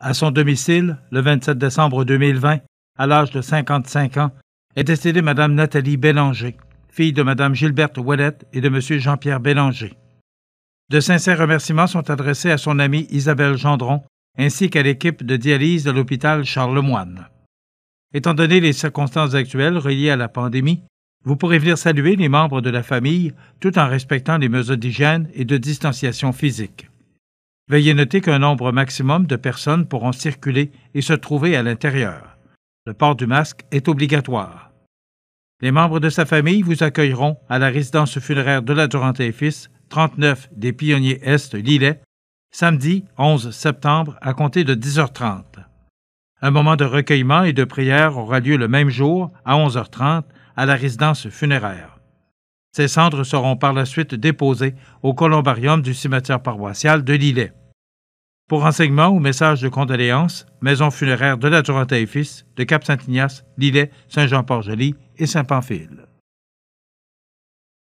à son domicile le 27 décembre 2020, à l'âge de 55 ans, est décédée Mme Nathalie Bélanger, fille de Mme Gilberte Ouellette et de M. Jean-Pierre Bélanger. De sincères remerciements sont adressés à son amie Isabelle Gendron ainsi qu'à l'équipe de dialyse de l'hôpital charles Étant donné les circonstances actuelles reliées à la pandémie, vous pourrez venir saluer les membres de la famille tout en respectant les mesures d'hygiène et de distanciation physique. Veuillez noter qu'un nombre maximum de personnes pourront circuler et se trouver à l'intérieur. Le port du masque est obligatoire. Les membres de sa famille vous accueilleront à la résidence funéraire de la Durante et Fils, 39 des Pionniers Est Lillet, samedi 11 septembre à compter de 10h30. Un moment de recueillement et de prière aura lieu le même jour à 11h30 à la résidence funéraire. Ces cendres seront par la suite déposées au columbarium du cimetière paroissial de Lillet. Pour renseignements ou messages de condoléances, Maison funéraire de la et Fils de Cap-Saint-Ignace, Lillet, Saint-Jean-Port-Joli et Saint-Pamphile.